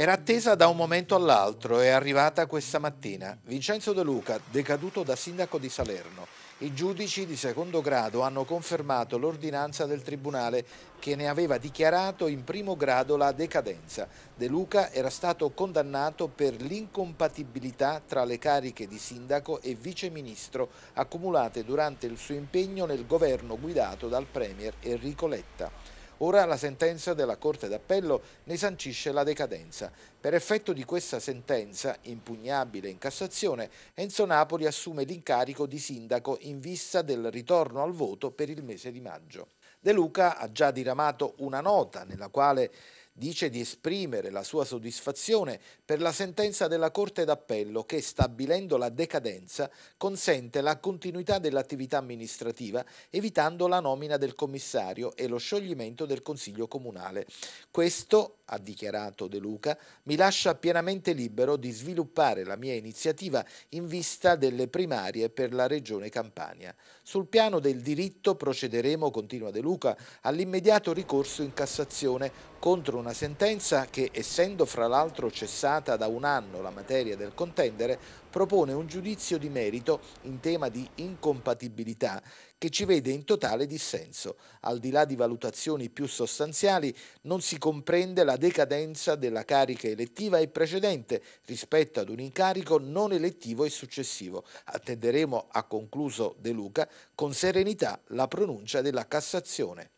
Era attesa da un momento all'altro e è arrivata questa mattina. Vincenzo De Luca, decaduto da sindaco di Salerno. I giudici di secondo grado hanno confermato l'ordinanza del Tribunale che ne aveva dichiarato in primo grado la decadenza. De Luca era stato condannato per l'incompatibilità tra le cariche di sindaco e viceministro accumulate durante il suo impegno nel governo guidato dal Premier Enrico Letta. Ora la sentenza della Corte d'Appello ne sancisce la decadenza. Per effetto di questa sentenza, impugnabile in Cassazione, Enzo Napoli assume l'incarico di sindaco in vista del ritorno al voto per il mese di maggio. De Luca ha già diramato una nota nella quale dice di esprimere la sua soddisfazione per la sentenza della Corte d'Appello che, stabilendo la decadenza, consente la continuità dell'attività amministrativa evitando la nomina del commissario e lo scioglimento del Consiglio Comunale. Questo, ha dichiarato De Luca, mi lascia pienamente libero di sviluppare la mia iniziativa in vista delle primarie per la Regione Campania. Sul piano del diritto procederemo, continua De Luca, all'immediato ricorso in Cassazione contro una una sentenza che, essendo fra l'altro cessata da un anno la materia del contendere, propone un giudizio di merito in tema di incompatibilità che ci vede in totale dissenso. Al di là di valutazioni più sostanziali, non si comprende la decadenza della carica elettiva e precedente rispetto ad un incarico non elettivo e successivo. Attenderemo, ha concluso De Luca, con serenità la pronuncia della Cassazione.